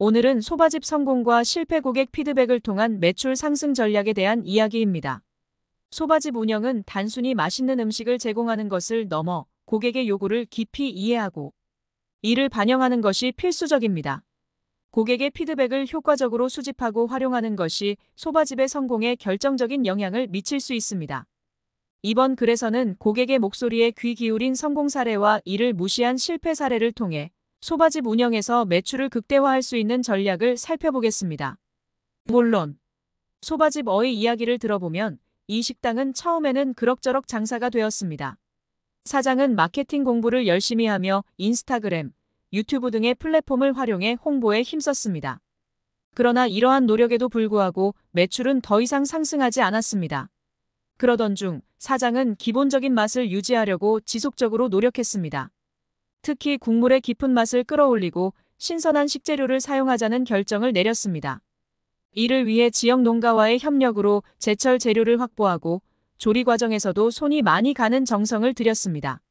오늘은 소바집 성공과 실패 고객 피드백을 통한 매출 상승 전략에 대한 이야기입니다. 소바집 운영은 단순히 맛있는 음식을 제공하는 것을 넘어 고객의 요구를 깊이 이해하고 이를 반영하는 것이 필수적입니다. 고객의 피드백을 효과적으로 수집하고 활용하는 것이 소바집의 성공에 결정적인 영향을 미칠 수 있습니다. 이번 글에서는 고객의 목소리에 귀 기울인 성공 사례와 이를 무시한 실패 사례를 통해 소바집 운영에서 매출을 극대화할 수 있는 전략을 살펴보겠습니다. 물론 소바집 어의 이야기를 들어보면 이 식당은 처음에는 그럭저럭 장사가 되었습니다. 사장은 마케팅 공부를 열심히 하며 인스타그램, 유튜브 등의 플랫폼을 활용해 홍보에 힘썼습니다. 그러나 이러한 노력에도 불구하고 매출은 더 이상 상승하지 않았습니다. 그러던 중 사장은 기본적인 맛을 유지하려고 지속적으로 노력했습니다. 특히 국물의 깊은 맛을 끌어올리고 신선한 식재료를 사용하자는 결정을 내렸습니다. 이를 위해 지역 농가와의 협력으로 제철 재료를 확보하고 조리 과정에서도 손이 많이 가는 정성을 들였습니다.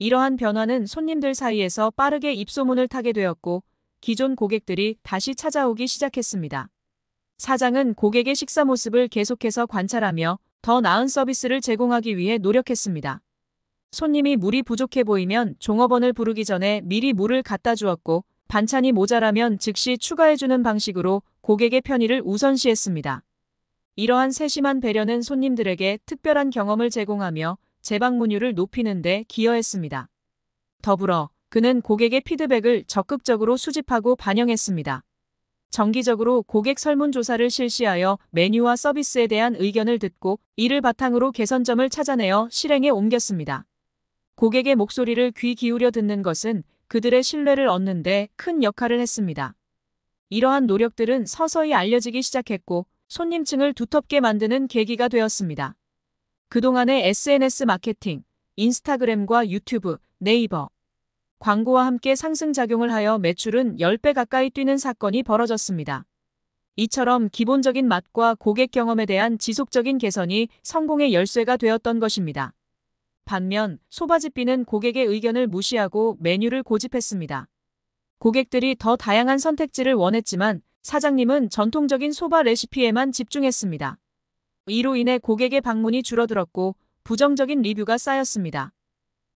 이러한 변화는 손님들 사이에서 빠르게 입소문을 타게 되었고 기존 고객들이 다시 찾아오기 시작했습니다. 사장은 고객의 식사 모습을 계속해서 관찰하며 더 나은 서비스를 제공하기 위해 노력했습니다. 손님이 물이 부족해 보이면 종업원을 부르기 전에 미리 물을 갖다 주었고 반찬이 모자라면 즉시 추가해주는 방식으로 고객의 편의를 우선시했습니다. 이러한 세심한 배려는 손님들에게 특별한 경험을 제공하며 재방문율을 높이는 데 기여했습니다. 더불어 그는 고객의 피드백을 적극적으로 수집하고 반영했습니다. 정기적으로 고객 설문조사를 실시하여 메뉴와 서비스에 대한 의견을 듣고 이를 바탕으로 개선점을 찾아내어 실행에 옮겼습니다. 고객의 목소리를 귀 기울여 듣는 것은 그들의 신뢰를 얻는 데 큰 역할을 했습니다. 이러한 노력들은 서서히 알려지기 시작했고 손님층을 두텁게 만드는 계기가 되었습니다. 그동안의 SNS 마케팅, 인스타그램과 유튜브, 네이버, 광고와 함께 상승작용을 하여 매출은 10배 가까이 뛰는 사건이 벌어졌습니다. 이처럼 기본적인 맛과 고객 경험에 대한 지속적인 개선이 성공의 열쇠가 되었던 것입니다. 반면 소바지비는 고객의 의견을 무시하고 메뉴를 고집했습니다. 고객들이 더 다양한 선택지를 원했지만 사장님은 전통적인 소바 레시피에만 집중했습니다. 이로 인해 고객의 방문이 줄어들었고 부정적인 리뷰가 쌓였습니다.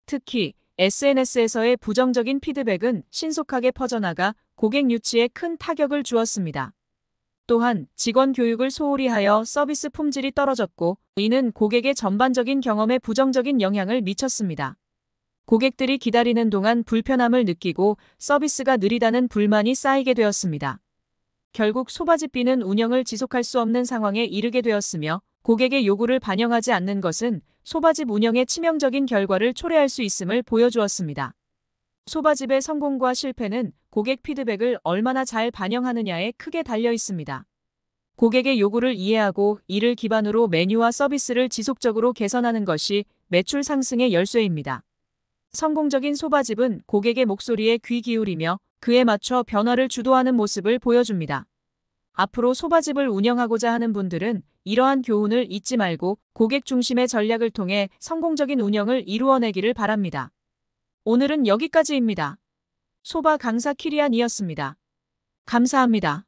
특히 SNS에서의 부정적인 피드백은 신속하게 퍼져나가 고객 유치에 큰 타격을 주었습니다. 또한 직원 교육을 소홀히 하여 서비스 품질이 떨어졌고 이는 고객의 전반적인 경험에 부정적인 영향을 미쳤습니다. 고객들이 기다리는 동안 불편함을 느끼고 서비스가 느리다는 불만이 쌓이게 되었습니다. 결국 소바집비는 운영을 지속할 수 없는 상황에 이르게 되었으며 고객의 요구를 반영하지 않는 것은 소바집 운영의 치명적인 결과를 초래할 수 있음을 보여주었습니다. 소바집의 성공과 실패는 고객 피드백을 얼마나 잘 반영하느냐에 크게 달려 있습니다. 고객의 요구를 이해하고 이를 기반으로 메뉴와 서비스를 지속적으로 개선하는 것이 매출 상승의 열쇠입니다. 성공적인 소바집은 고객의 목소리에 귀 기울이며 그에 맞춰 변화를 주도하는 모습을 보여줍니다. 앞으로 소바집을 운영하고자 하는 분들은 이러한 교훈을 잊지 말고 고객 중심의 전략을 통해 성공적인 운영을 이루어내기를 바랍니다. 오늘은 여기까지입니다. 소바 강사 키리안이었습니다. 감사합니다.